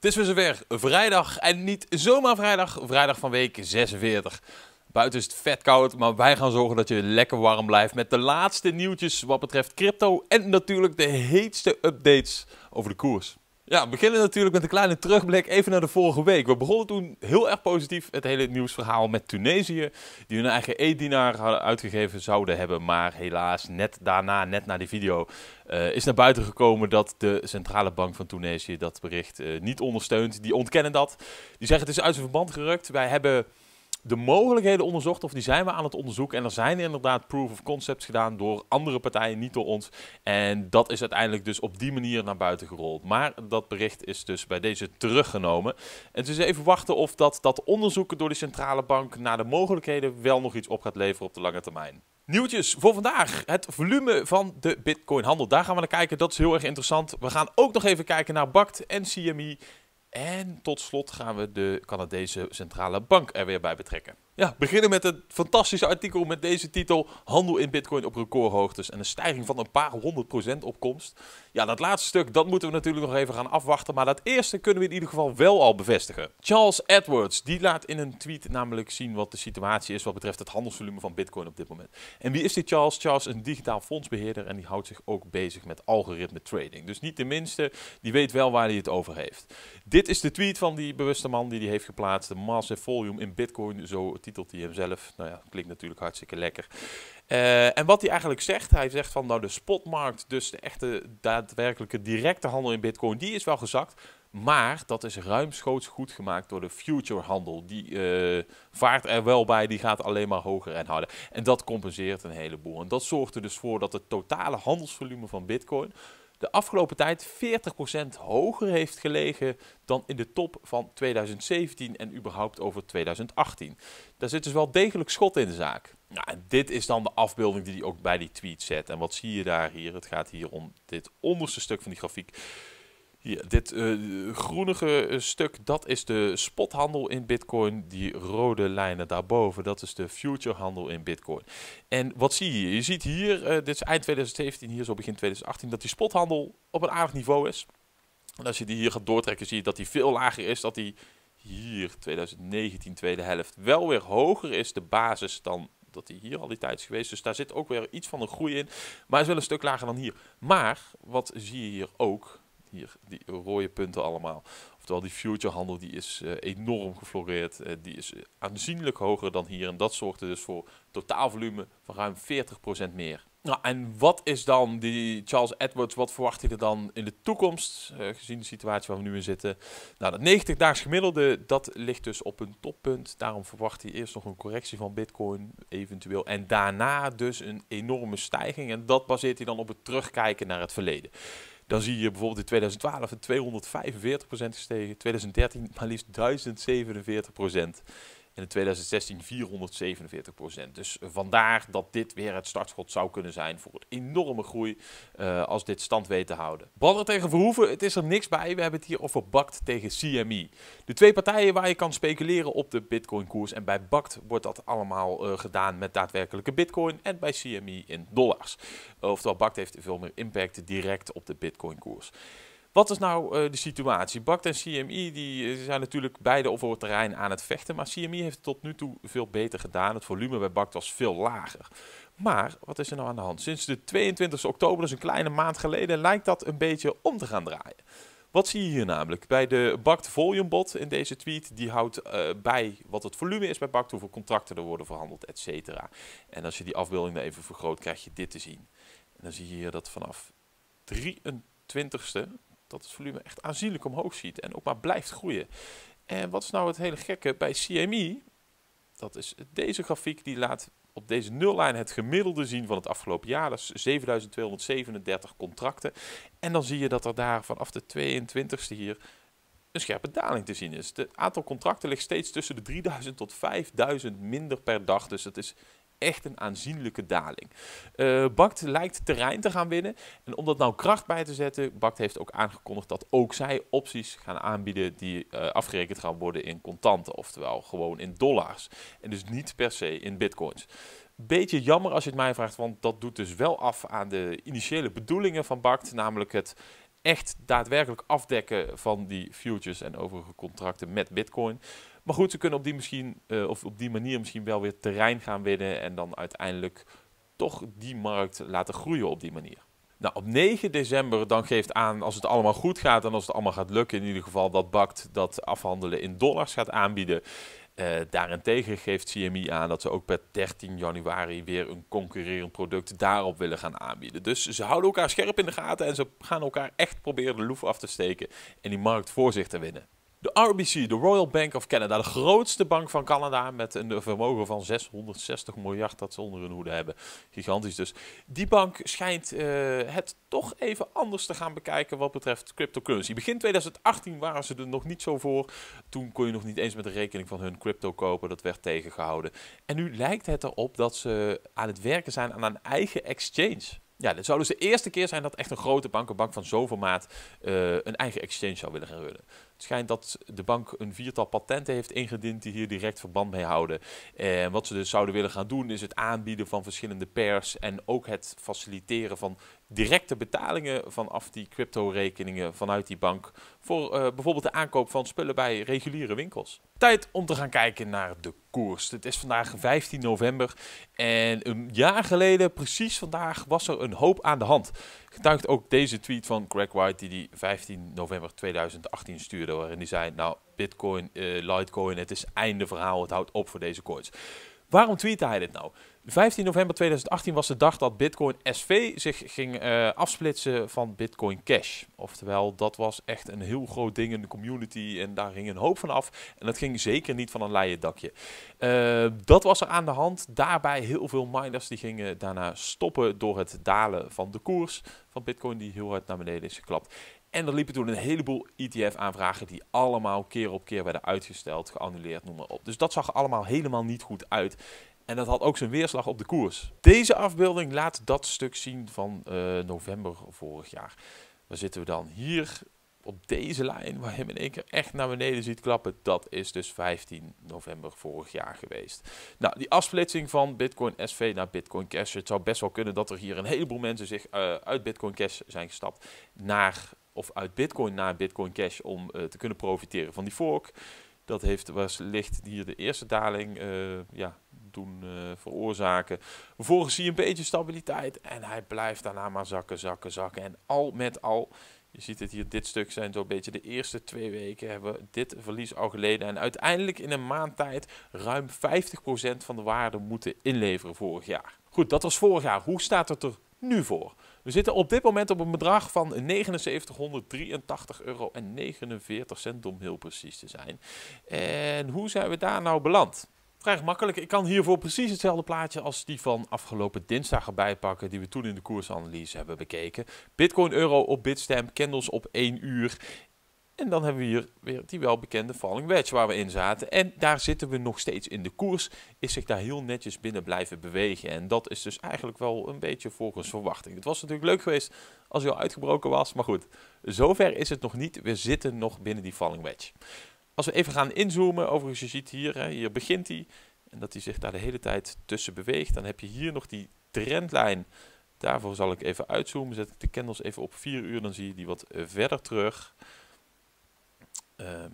Het is weer zover vrijdag en niet zomaar vrijdag, vrijdag van week 46. Buiten is het vet koud, maar wij gaan zorgen dat je lekker warm blijft met de laatste nieuwtjes wat betreft crypto en natuurlijk de heetste updates over de koers. Ja, we beginnen natuurlijk met een kleine terugblik even naar de vorige week. We begonnen toen heel erg positief het hele nieuwsverhaal met Tunesië, die hun eigen e-dienaar hadden uitgegeven zouden hebben. Maar helaas, net daarna, net na die video, eh, is naar buiten gekomen dat de Centrale Bank van Tunesië dat bericht eh, niet ondersteunt. Die ontkennen dat. Die zeggen het is uit zijn verband gerukt. Wij hebben de mogelijkheden onderzocht, of die zijn we aan het onderzoeken. En er zijn inderdaad proof of concepts gedaan door andere partijen, niet door ons. En dat is uiteindelijk dus op die manier naar buiten gerold. Maar dat bericht is dus bij deze teruggenomen. En dus even wachten of dat, dat onderzoeken door de centrale bank naar de mogelijkheden wel nog iets op gaat leveren op de lange termijn. Nieuwtjes voor vandaag. Het volume van de Bitcoin-handel. Daar gaan we naar kijken. Dat is heel erg interessant. We gaan ook nog even kijken naar BACT en CMI. En tot slot gaan we de Canadese centrale bank er weer bij betrekken. Ja, beginnen met het fantastische artikel met deze titel: Handel in Bitcoin op recordhoogtes en een stijging van een paar honderd procent opkomst. Ja, dat laatste stuk, dat moeten we natuurlijk nog even gaan afwachten, maar dat eerste kunnen we in ieder geval wel al bevestigen. Charles Edwards, die laat in een tweet namelijk zien wat de situatie is wat betreft het handelsvolume van Bitcoin op dit moment. En wie is die Charles? Charles is een digitaal fondsbeheerder en die houdt zich ook bezig met algoritme trading. Dus niet de minste, die weet wel waar hij het over heeft. Dit is de tweet van die bewuste man die die heeft geplaatst: de massive volume in Bitcoin, zo tot hij zelf, Nou ja, klinkt natuurlijk hartstikke lekker. Eh, en wat hij eigenlijk zegt, hij zegt van nou de spotmarkt, dus de echte daadwerkelijke directe handel in bitcoin, die is wel gezakt. Maar dat is ruimschoots goed gemaakt door de future handel. Die eh, vaart er wel bij, die gaat alleen maar hoger en harder. En dat compenseert een heleboel. En dat zorgt er dus voor dat het totale handelsvolume van bitcoin de afgelopen tijd 40% hoger heeft gelegen dan in de top van 2017 en überhaupt over 2018. Daar zit dus wel degelijk schot in de zaak. Nou, dit is dan de afbeelding die hij ook bij die tweet zet. En wat zie je daar hier? Het gaat hier om dit onderste stuk van die grafiek. Ja, dit eh, groenige eh, stuk, dat is de spothandel in bitcoin. Die rode lijnen daarboven, dat is de futurehandel in bitcoin. En wat zie je? Je ziet hier, eh, dit is eind 2017, hier zo begin 2018, dat die spothandel op een aardig niveau is. En als je die hier gaat doortrekken, zie je dat die veel lager is. Dat die hier, 2019, tweede helft, wel weer hoger is, de basis, dan dat die hier al die tijd is geweest. Dus daar zit ook weer iets van een groei in. Maar is wel een stuk lager dan hier. Maar, wat zie je hier ook? Hier, die rode punten allemaal. Oftewel, die futurehandel die is eh, enorm gefloreerd. Eh, die is eh, aanzienlijk hoger dan hier. En dat zorgt dus voor totaalvolume van ruim 40% meer. Nou, en wat is dan die Charles Edwards? Wat verwacht hij er dan in de toekomst, gezien de situatie waar we nu in zitten? Nou, dat 90-daags gemiddelde, dat ligt dus op een toppunt. Daarom verwacht hij eerst nog een correctie van Bitcoin, eventueel. En daarna dus een enorme stijging. En dat baseert hij dan op het terugkijken naar het verleden. Dan zie je bijvoorbeeld in 2012 een 245% gestegen, 2013 maar liefst 1047% in 2016 447 procent. Dus vandaar dat dit weer het startschot zou kunnen zijn voor een enorme groei eh, als dit stand weet te houden. Badder tegen Verhoeven, het is er niks bij. We hebben het hier over bakt tegen CME. De twee partijen waar je kan speculeren op de bitcoin koers. En bij bakt wordt dat allemaal eh, gedaan met daadwerkelijke bitcoin en bij CME in dollars. oftewel BACT heeft veel meer impact direct op de bitcoin koers. Wat is nou eh, de situatie? Bact en CMI die eh, zijn natuurlijk beide over het terrein aan het vechten. Maar CMI heeft tot nu toe veel beter gedaan. Het volume bij Bact was veel lager. Maar wat is er nou aan de hand? Sinds de 22 oktober, dus een kleine maand geleden, lijkt dat een beetje om te gaan draaien. Wat zie je hier namelijk? Bij de Bact Volume Bot in deze tweet, die houdt uh, bij wat het volume is bij Bact, hoeveel contracten er worden verhandeld, etc. En als je die afbeelding dan even vergroot, krijg je dit te zien. dan zie je hier dat vanaf 23ste dat het volume echt aanzienlijk omhoog ziet en ook maar blijft groeien. En wat is nou het hele gekke bij CME? Dat is deze grafiek die laat op deze nullijn het gemiddelde zien van het afgelopen jaar. Dat is 7237 contracten. En dan zie je dat er daar vanaf de 22ste hier een scherpe daling te zien is. Het aantal contracten ligt steeds tussen de 3000 tot 5000 minder per dag. Dus dat is echt een aanzienlijke daling. Uh, Bakt lijkt terrein te gaan winnen. En om dat nou kracht bij te zetten, Bakt heeft ook aangekondigd dat ook zij opties gaan aanbieden die eh, afgerekend gaan worden in contanten, oftewel gewoon in dollars. En dus niet per se in bitcoins. Beetje jammer als je het mij vraagt, want dat doet dus wel af aan de initiële bedoelingen van Bakt, namelijk het echt daadwerkelijk afdekken van die futures en overige contracten met Bitcoin. Maar goed, ze kunnen op die, misschien, eh, of op die manier misschien wel weer terrein gaan winnen en dan uiteindelijk toch die markt laten groeien op die manier. Nou, op 9 december dan geeft aan, als het allemaal goed gaat en als het allemaal gaat lukken, in ieder geval dat BACT dat afhandelen in dollars gaat aanbieden. Eh, daarentegen geeft CMI aan dat ze ook per 13 januari weer een concurrerend product daarop willen gaan aanbieden. Dus ze houden elkaar scherp in de gaten en ze gaan elkaar echt proberen de loef af te steken en die markt voor zich te winnen. De RBC, de Royal Bank of Canada, de grootste bank van Canada met een vermogen van 660 miljard dat ze onder hun hoede hebben. Gigantisch dus. Die bank schijnt eh, het toch even anders te gaan bekijken wat betreft cryptocurrency. Begin 2018 waren ze er nog niet zo voor. Toen kon je nog niet eens met de rekening van hun crypto kopen. Dat werd tegengehouden. En nu lijkt het erop dat ze aan het werken zijn aan een eigen exchange. Ja, dit zou dus de eerste keer zijn dat echt een grote bank, een bank van zoveel maat, eh, een eigen exchange zou willen gaan runnen. Het schijnt dat de bank een viertal patenten heeft ingediend die hier direct verband mee houden. En wat ze dus zouden willen gaan doen is het aanbieden van verschillende pairs en ook het faciliteren van directe betalingen vanaf die crypto-rekeningen vanuit die bank voor eh, bijvoorbeeld de aankoop van spullen bij reguliere winkels. Tijd om te gaan kijken naar de koers. Het is vandaag 15 november en een jaar geleden, precies vandaag, was er een hoop aan de hand. Getuigt ook deze tweet van Greg White, die hij 15 november 2018 stuurde, waarin hij zei: Nou, Bitcoin, eh, Litecoin, het is einde verhaal, het houdt op voor deze coins. Waarom tweette hij dit nou? 15 november 2018 was de dag dat Bitcoin SV zich ging eh, afsplitsen van Bitcoin Cash. Oftewel, dat was echt een heel groot ding in de community en daar ging een hoop van af. En dat ging zeker niet van een leien dakje. Eh, dat was er aan de hand. Daarbij heel veel miners die gingen daarna stoppen door het dalen van de koers van Bitcoin die heel hard naar beneden is geklapt. En er liepen toen een heleboel ETF-aanvragen die allemaal keer op keer werden uitgesteld, geannuleerd, noem maar op. Dus dat zag allemaal helemaal niet goed uit. En dat had ook zijn weerslag op de koers. Deze afbeelding laat dat stuk zien van eh, november vorig jaar. Waar zitten we dan? Hier op deze lijn, waar je hem in één keer echt naar beneden ziet klappen. Dat is dus 15 november vorig jaar geweest. Nou, die afsplitsing van Bitcoin SV naar Bitcoin Cash. Het zou best wel kunnen dat er hier een heleboel mensen zich eh, uit Bitcoin Cash zijn gestapt naar of uit Bitcoin naar Bitcoin Cash om eh, te kunnen profiteren van die fork. Dat heeft wellicht hier de eerste daling eh, ja, doen eh, veroorzaken. Vervolgens zie je een beetje stabiliteit en hij blijft daarna maar zakken, zakken, zakken. En al met al, je ziet het hier, dit stuk zijn zo'n beetje de eerste twee weken hebben we dit verlies al geleden. En uiteindelijk in een maand tijd ruim 50% van de waarde moeten inleveren vorig jaar. Goed, dat was vorig jaar. Hoe staat het er nu voor? We zitten op dit moment op een bedrag van 7983 euro en 49 cent om heel precies te zijn. En hoe zijn we daar nou beland? Vrij makkelijk. Ik kan hiervoor precies hetzelfde plaatje als die van afgelopen dinsdag erbij pakken, die we toen in de koersanalyse hebben bekeken. Bitcoin euro op Bitstamp, candles op 1 uur. En dan hebben we hier weer die welbekende falling wedge waar we in zaten. En daar zitten we nog steeds in de koers. Is zich daar heel netjes binnen blijven bewegen. En dat is dus eigenlijk wel een beetje volgens verwachting. Het was natuurlijk leuk geweest als hij al uitgebroken was. Maar goed, zover is het nog niet. We zitten nog binnen die falling wedge. Als we even gaan inzoomen, overigens je ziet hier, hier begint hij. En dat hij zich daar de hele tijd tussen beweegt. Dan heb je hier nog die trendlijn. Daarvoor zal ik even uitzoomen. Zet ik de candles even op 4 uur, dan zie je die wat verder terug. Ehm,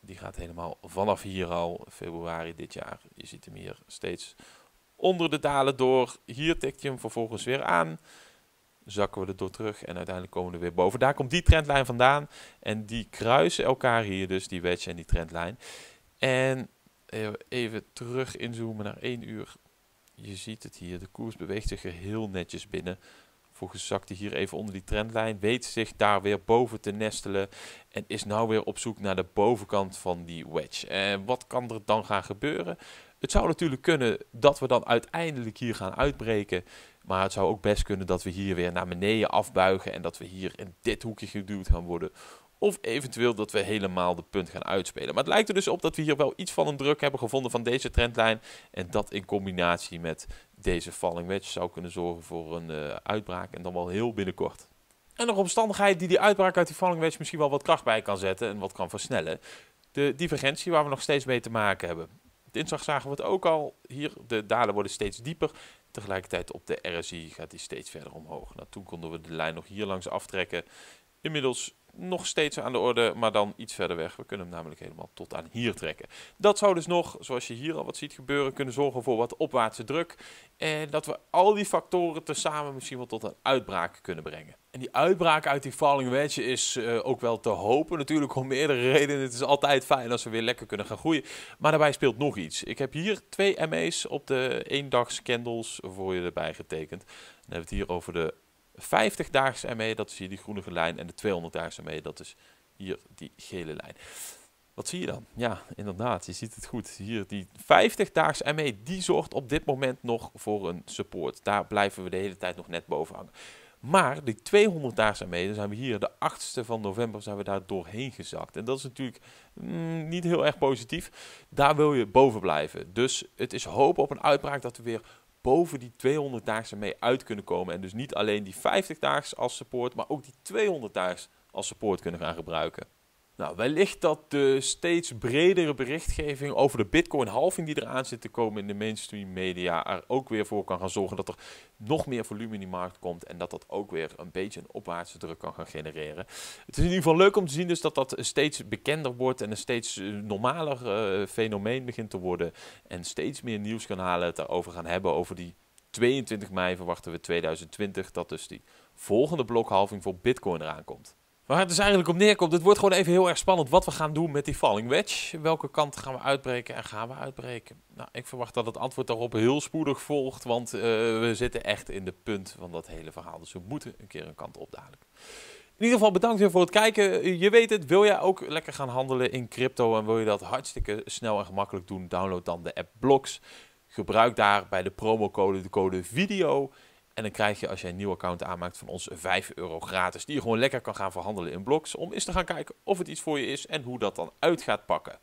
die gaat helemaal vanaf hier al, februari dit jaar. Je ziet hem hier steeds onder de dalen door. Hier tikt je hem vervolgens weer aan. Zakken we er door terug en uiteindelijk komen we er weer boven. Daar komt die trendlijn vandaan. En die kruisen elkaar hier dus, die wedge en die trendlijn. En eh, even terug inzoomen naar één uur. Je ziet het hier, de koers beweegt zich er heel netjes binnen. Volgens hier even onder die trendlijn. Weet zich daar weer boven te nestelen. En is nou weer op zoek naar de bovenkant van die wedge. En wat kan er dan gaan gebeuren? Het zou natuurlijk kunnen dat we dan uiteindelijk hier gaan uitbreken. Maar het zou ook best kunnen dat we hier weer naar beneden afbuigen. En dat we hier in dit hoekje geduwd gaan worden. Of eventueel dat we helemaal de punt gaan uitspelen. Maar het lijkt er dus op dat we hier wel iets van een druk hebben gevonden van deze trendlijn. En dat in combinatie met deze falling wedge zou kunnen zorgen voor een eh, uitbraak. En dan wel heel binnenkort. En een omstandigheid die die uitbraak uit die falling wedge misschien wel wat kracht bij kan zetten. En wat kan versnellen. De divergentie waar we nog steeds mee te maken hebben. Dinsdag zagen we het ook al. Hier, de dalen worden steeds dieper. Tegelijkertijd op de RSI gaat die steeds verder omhoog. Nou, toen konden we de lijn nog hier langs aftrekken. Inmiddels nog steeds aan de orde, maar dan iets verder weg. We kunnen hem namelijk helemaal tot aan hier trekken. Dat zou dus nog, zoals je hier al wat ziet gebeuren, kunnen zorgen voor wat opwaartse druk. En dat we al die factoren tezamen misschien wel tot een uitbraak kunnen brengen. En die uitbraak uit die falling wedge is eh, ook wel te hopen natuurlijk om meerdere redenen. Het is altijd fijn als we weer lekker kunnen gaan groeien. Maar daarbij speelt nog iets. Ik heb hier twee ME's op de eendags candles voor je erbij getekend. Dan hebben we het hier over de 50 daagse ME, dat is hier die groene lijn. En de 200 daagse mee, dat is hier die gele lijn. Wat zie je dan? Ja, inderdaad, je ziet het goed. Hier, die 50-daags ME, die zorgt op dit moment nog voor een support. Daar blijven we de hele tijd nog net boven hangen. Maar die 200-daags ME, dan zijn we hier de 8e van november, zijn we daar doorheen gezakt. En dat is natuurlijk mm, niet heel erg positief. Daar wil je boven blijven. Dus het is hoop op een uitbraak dat we weer boven die 200 daagse mee uit kunnen komen. En dus niet alleen die 50-daags als support, maar ook die 200-daags als support kunnen gaan gebruiken. Nou, wellicht dat de steeds bredere berichtgeving over de Bitcoin-halving die eraan zit te komen in de mainstream media er ook weer voor kan gaan zorgen dat er nog meer volume in die markt komt en dat dat ook weer een beetje een opwaartse druk kan gaan genereren. Het is in ieder geval leuk om te zien dus dat dat steeds bekender wordt en een steeds eh, normaler eh, fenomeen begint te worden en steeds meer nieuwskanalen het daarover gaan hebben over die 22 mei verwachten we 2020 dat dus die volgende blokhalving voor Bitcoin eraan komt. Waar het dus eigenlijk op neerkomt, het wordt gewoon even heel erg spannend wat we gaan doen met die falling wedge. Welke kant gaan we uitbreken en gaan we uitbreken? Nou, ik verwacht dat het antwoord daarop heel spoedig volgt, want eh, we zitten echt in de punt van dat hele verhaal. Dus we moeten een keer een kant op dadelijk. In ieder geval bedankt weer voor het kijken. Je weet het, wil jij ook lekker gaan handelen in crypto en wil je dat hartstikke snel en gemakkelijk doen, download dan de app Blocks. Gebruik daar bij de promocode de code VIDEO. En dan krijg je als jij een nieuw account aanmaakt van ons 5 euro gratis. Die je gewoon lekker kan gaan verhandelen in blogs. Om eens te gaan kijken of het iets voor je is en hoe dat dan uit gaat pakken.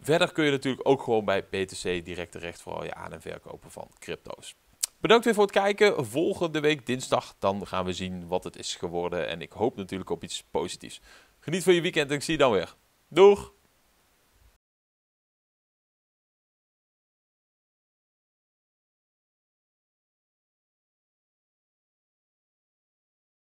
Verder kun je natuurlijk ook gewoon bij BTC direct terecht vooral je aan- en verkopen van crypto's. Bedankt weer voor het kijken. Volgende week dinsdag dan gaan we zien wat het is geworden. En ik hoop natuurlijk op iets positiefs. Geniet van je weekend en ik zie je dan weer. Doeg!